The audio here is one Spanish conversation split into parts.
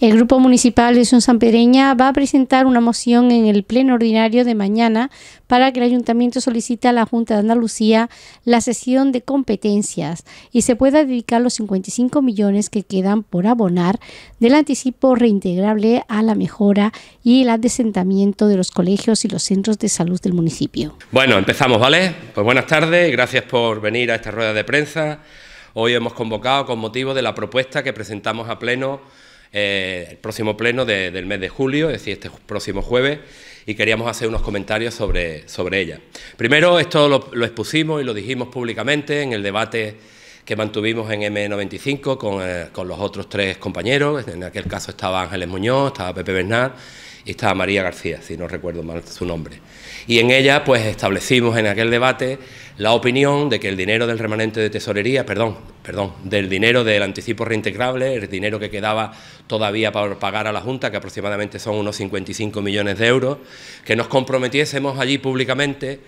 El Grupo Municipal de San Pereña va a presentar una moción en el Pleno Ordinario de mañana para que el Ayuntamiento solicite a la Junta de Andalucía la cesión de competencias y se pueda dedicar los 55 millones que quedan por abonar del anticipo reintegrable a la mejora y el adesentamiento de los colegios y los centros de salud del municipio. Bueno, empezamos, ¿vale? Pues buenas tardes, gracias por venir a esta rueda de prensa. Hoy hemos convocado con motivo de la propuesta que presentamos a Pleno eh, el próximo pleno del mes de julio, es decir, este próximo jueves, y queríamos hacer unos comentarios sobre, sobre ella. Primero, esto lo, lo expusimos y lo dijimos públicamente en el debate que mantuvimos en M95 eh, con, los otros tres compañeros. En aquel caso estaba Ángeles Muñoz, estaba Pepe Bernard y estaba María García, si no recuerdo mal su nombre. Y en ella, pues establecimos en aquel debate la opinión de que el dinero del remanente de tesorería, perdón, perdón, del dinero del anticipo reintegrable, el dinero que quedaba todavía para pagar a la Junta, que aproximadamente son unos 55 millones de euros, que nos comprometiésemos allí públicamente,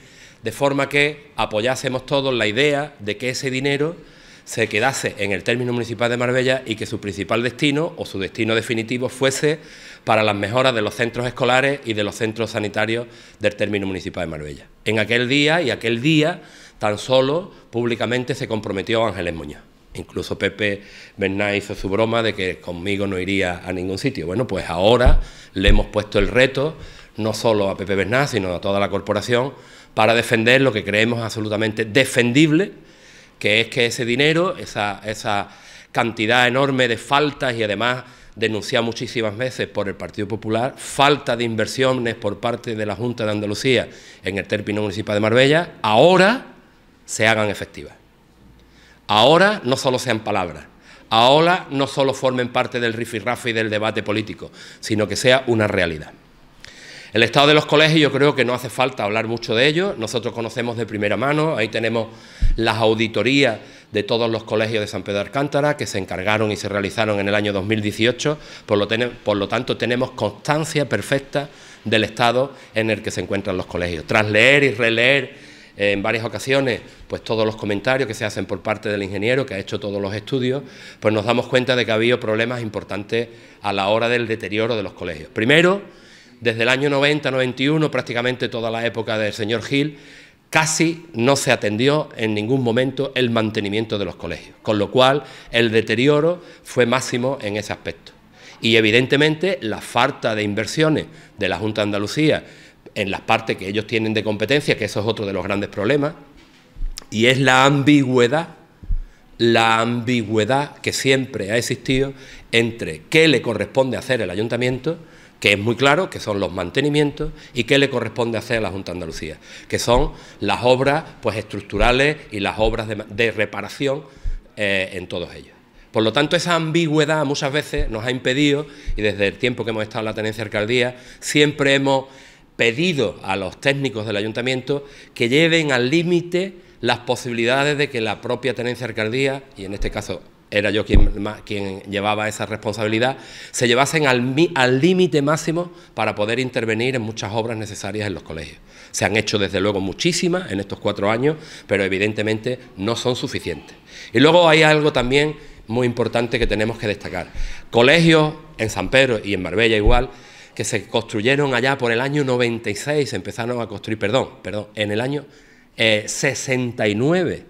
de forma que apoyásemos todos la idea de que ese dinero se quedase en el término municipal de Marbella y que su principal destino o su destino definitivo fuese para las mejoras de los centros escolares y de los centros sanitarios del término municipal de Marbella. En aquel día y aquel día tan solo públicamente se comprometió Ángeles Muñoz. Incluso Pepe Bernal hizo su broma de que conmigo no iría a ningún sitio. Bueno, pues ahora le hemos puesto el reto, no solo a Pepe Bernal, sino a toda la corporación, para defender lo que creemos absolutamente defendible que es que ese dinero, esa, esa cantidad enorme de faltas y además denunciada muchísimas veces por el Partido Popular, falta de inversiones por parte de la Junta de Andalucía en el término municipal de Marbella, ahora se hagan efectivas. Ahora no solo sean palabras, ahora no solo formen parte del rifirrafe y del debate político, sino que sea una realidad. El estado de los colegios yo creo que no hace falta hablar mucho de ello, nosotros conocemos de primera mano, ahí tenemos las auditorías de todos los colegios de San Pedro de Alcántara que se encargaron y se realizaron en el año 2018, por lo, por lo tanto tenemos constancia perfecta del estado en el que se encuentran los colegios. Tras leer y releer eh, en varias ocasiones pues todos los comentarios que se hacen por parte del ingeniero que ha hecho todos los estudios, pues nos damos cuenta de que ha habido problemas importantes a la hora del deterioro de los colegios. Primero, desde el año 90-91, prácticamente toda la época del señor Gil, casi no se atendió en ningún momento el mantenimiento de los colegios, con lo cual el deterioro fue máximo en ese aspecto. Y evidentemente la falta de inversiones de la Junta de Andalucía en las partes que ellos tienen de competencia, que eso es otro de los grandes problemas, y es la ambigüedad, la ambigüedad que siempre ha existido entre qué le corresponde hacer el ayuntamiento, que es muy claro, que son los mantenimientos y qué le corresponde hacer a la Junta de Andalucía, que son las obras pues, estructurales y las obras de, reparación eh, en todos ellos. Por lo tanto, esa ambigüedad muchas veces nos ha impedido, y desde el tiempo que hemos estado en la tenencia de alcaldía, siempre hemos pedido a los técnicos del ayuntamiento que lleven al límite las posibilidades de que la propia tenencia de alcaldía, y en este caso era yo quien, quien llevaba esa responsabilidad, se llevasen al límite máximo para poder intervenir en muchas obras necesarias en los colegios. Se han hecho desde luego muchísimas en estos cuatro años, pero evidentemente no son suficientes. Y luego hay algo también muy importante que tenemos que destacar. Colegios en San Pedro y en Marbella igual, que se construyeron allá por el año 96, empezaron a construir, perdón, perdón, en el año 69 eh,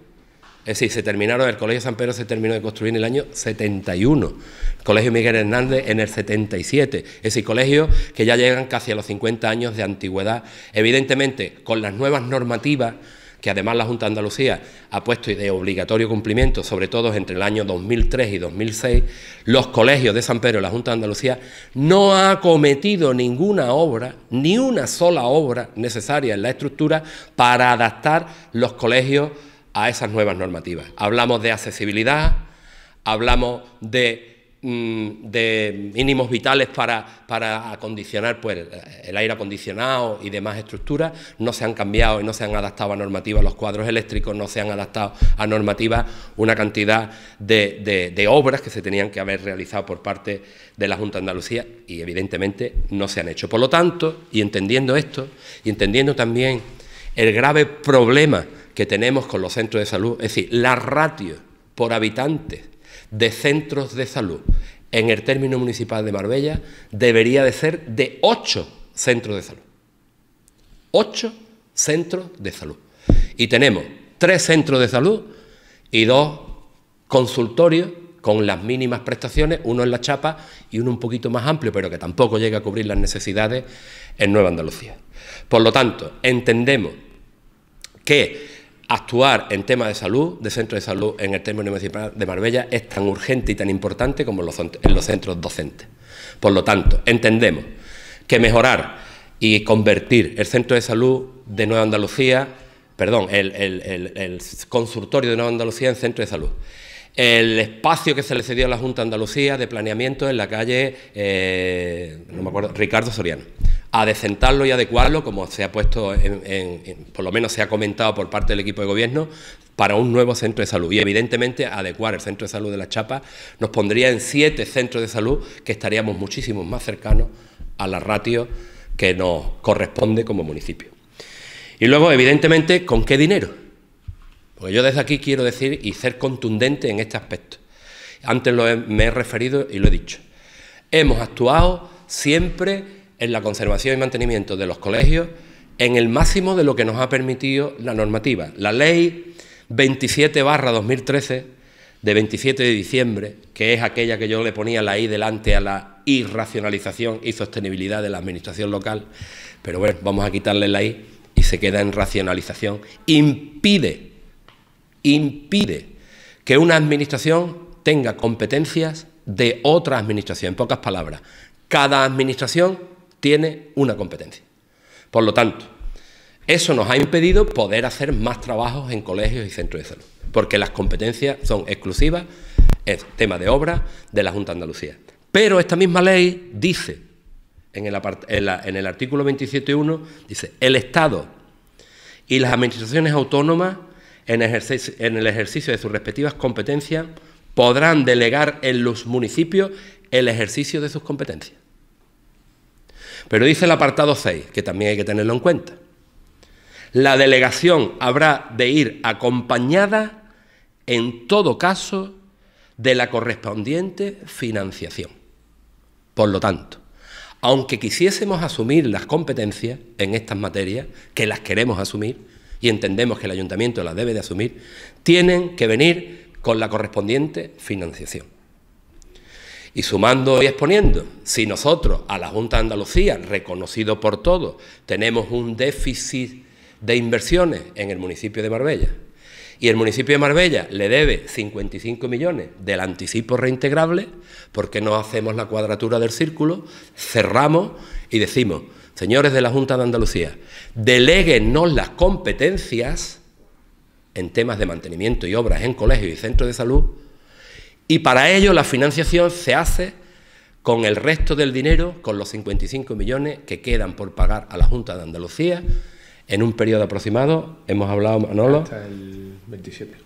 es decir, se terminaron, el Colegio San Pedro se terminó de construir en el año 71, el Colegio Miguel Hernández en el 77, es decir, colegios que ya llegan casi a los 50 años de antigüedad. Evidentemente, con las nuevas normativas que además la Junta de Andalucía ha puesto de obligatorio cumplimiento, sobre todo entre el año 2003 y 2006, los colegios de San Pedro y la Junta de Andalucía no ha cometido ninguna obra, ni una sola obra necesaria en la estructura para adaptar los colegios a esas nuevas normativas. Hablamos de accesibilidad, hablamos mm, de, mínimos vitales para, para acondicionar pues, el aire acondicionado y demás estructuras, no se han cambiado y no se han adaptado a normativas los cuadros eléctricos, no se han adaptado a normativas una cantidad de, de obras que se tenían que haber realizado por parte de la Junta de Andalucía y evidentemente no se han hecho. Por lo tanto, y entendiendo esto, y entendiendo también el grave problema que tenemos con los centros de salud, es decir, la ratio por habitante de centros de salud en el término municipal de Marbella debería de ser de ocho centros de salud. ...ocho centros de salud. Y tenemos tres centros de salud y dos consultorios con las mínimas prestaciones, uno en la chapa y uno un poquito más amplio, pero que tampoco llega a cubrir las necesidades en Nueva Andalucía. Por lo tanto, entendemos que actuar en temas de salud, de centro de salud en el término municipal de Marbella es tan urgente y tan importante como en los, centros docentes. Por lo tanto, entendemos que mejorar y convertir el centro de salud de Nueva Andalucía, perdón, el, consultorio de Nueva Andalucía en centro de salud el espacio que se le cedió a la Junta de Andalucía de planeamiento en la calle, eh, no me acuerdo, Ricardo Soriano adecentarlo y adecuarlo, como se ha puesto, en, por lo menos se ha comentado por parte del equipo de gobierno, para un nuevo centro de salud. Y evidentemente adecuar el centro de salud de La Chapa nos pondría en siete centros de salud que estaríamos muchísimo más cercanos a la ratio que nos corresponde como municipio. Y luego, evidentemente, ¿con qué dinero? Porque yo desde aquí quiero decir y ser contundente en este aspecto. Antes me he referido y lo he dicho. Hemos actuado siempre en la conservación y mantenimiento de los colegios en el máximo de lo que nos ha permitido la normativa. La ley 27 2013 de 27 de diciembre, que es aquella que yo le ponía la I delante a la irracionalización y sostenibilidad de la administración local, pero bueno, vamos a quitarle la I y se queda en racionalización, impide, impide que una administración tenga competencias de otra administración, en pocas palabras. Cada administración tiene una competencia. Por lo tanto, eso nos ha impedido poder hacer más trabajos en colegios y centros de salud, porque las competencias son exclusivas, es tema de obra de la Junta de Andalucía. Pero esta misma ley dice, en el, en el artículo 27.1, dice, el Estado y las administraciones autónomas, en el ejercicio de sus respectivas competencias, podrán delegar en los municipios el ejercicio de sus competencias. Pero dice el apartado 6, que también hay que tenerlo en cuenta. La delegación habrá de ir acompañada, en todo caso, de la correspondiente financiación. Por lo tanto, aunque quisiésemos asumir las competencias en estas materias, que las queremos asumir y entendemos que el ayuntamiento las debe de asumir, tienen que venir con la correspondiente financiación. Y sumando y exponiendo, si nosotros a la Junta de Andalucía, reconocido por todos, tenemos un déficit de inversiones en el municipio de Marbella, y el municipio de Marbella le debe 55 millones del anticipo reintegrable, porque no hacemos la cuadratura del círculo, cerramos y decimos, señores de la Junta de Andalucía, deléguennos las competencias en temas de mantenimiento y obras en colegios y centros de salud y para ello la financiación se hace con el resto del dinero, con los 55 millones que quedan por pagar a la Junta de Andalucía, en un periodo aproximado, hemos hablado, Manolo, hasta el,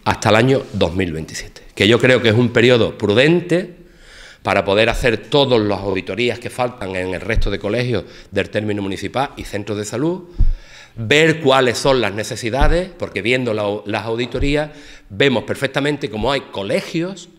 hasta el año 2027, que yo creo que es un periodo prudente para poder hacer todas las auditorías que faltan en el resto de colegios del término municipal y centros de salud, ver cuáles son las necesidades, porque viendo las auditorías vemos perfectamente cómo hay colegios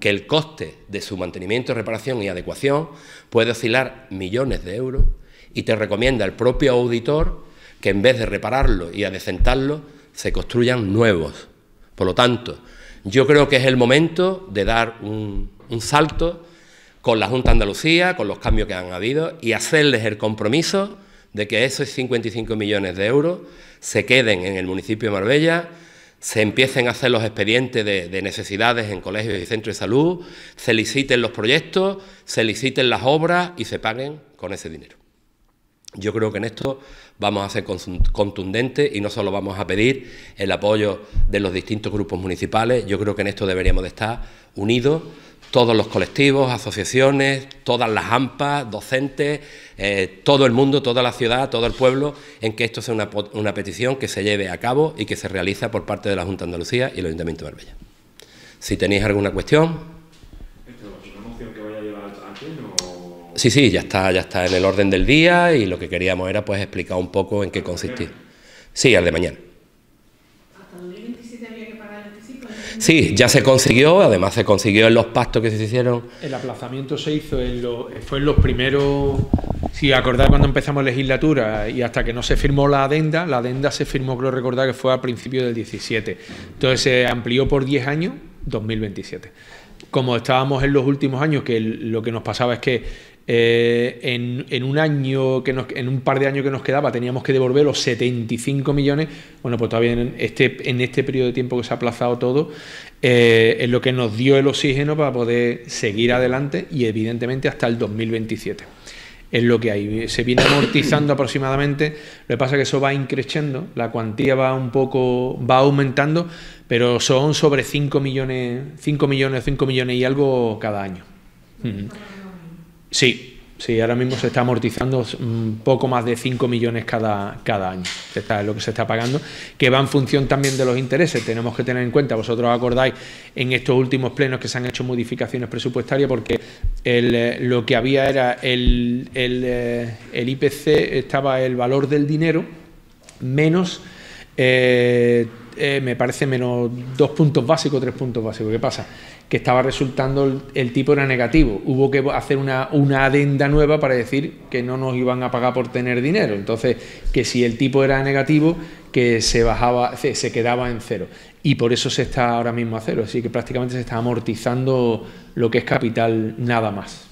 que el coste de su mantenimiento, reparación y adecuación puede oscilar millones de euros y te recomienda el propio auditor que en vez de repararlo y adecentarlo, se construyan nuevos. Por lo tanto, yo creo que es el momento de dar un, salto con la Junta de Andalucía, con los cambios que han habido y hacerles el compromiso de que esos 55 millones de euros se queden en el municipio de Marbella se empiecen a hacer los expedientes de, necesidades en colegios y centros de salud, se liciten los proyectos, se liciten las obras y se paguen con ese dinero. Yo creo que en esto vamos a ser contundentes y no solo vamos a pedir el apoyo de los distintos grupos municipales, yo creo que en esto deberíamos de estar unidos todos los colectivos, asociaciones, todas las AMPA, docentes, eh, todo el mundo, toda la ciudad, todo el pueblo, en que esto sea una, petición que se lleve a cabo y que se realiza por parte de la Junta de Andalucía y el Ayuntamiento de Marbella. Si tenéis alguna cuestión. Sí, sí, ya está, ya está en el orden del día y lo que queríamos era pues explicar un poco en qué consistía. Sí, al de mañana. Sí, ya se consiguió, además se consiguió en los pactos que se hicieron. El aplazamiento se hizo, en lo, fue en los primeros, si acordáis cuando empezamos legislatura y hasta que no se firmó la adenda, la adenda se firmó, creo recordar que fue a principios del 17, entonces se amplió por 10 años, 2027. Como estábamos en los últimos años, que lo que nos pasaba es que eh, en, un año que en un par de años que nos quedaba teníamos que devolver los 75 millones. Bueno, pues todavía en este, en este periodo de tiempo que se ha aplazado todo, eh, es lo que nos dio el oxígeno para poder seguir adelante y evidentemente hasta el 2027 es lo que hay. Se viene amortizando aproximadamente. Lo que pasa es que eso va increciendo, la cuantía va un poco, va aumentando, pero son sobre 5 millones, 5 millones, 5 millones y algo cada año. Mm. Sí, sí, ahora mismo se está amortizando un poco más de 5 millones cada, cada año, está, es lo que se está pagando, que va en función también de los intereses. Tenemos que tener en cuenta, vosotros acordáis en estos últimos plenos que se han hecho modificaciones presupuestarias porque eh, lo que había era el, el, eh, IPC, estaba el valor del dinero menos... Eh, eh, me parece menos dos puntos básicos, tres puntos básicos. ¿Qué pasa? Que estaba resultando el, tipo era negativo. Hubo que hacer una, adenda nueva para decir que no nos iban a pagar por tener dinero. Entonces, que si el tipo era negativo, que se bajaba, se, quedaba en cero. Y por eso se está ahora mismo a cero. Así que prácticamente se está amortizando lo que es capital nada más.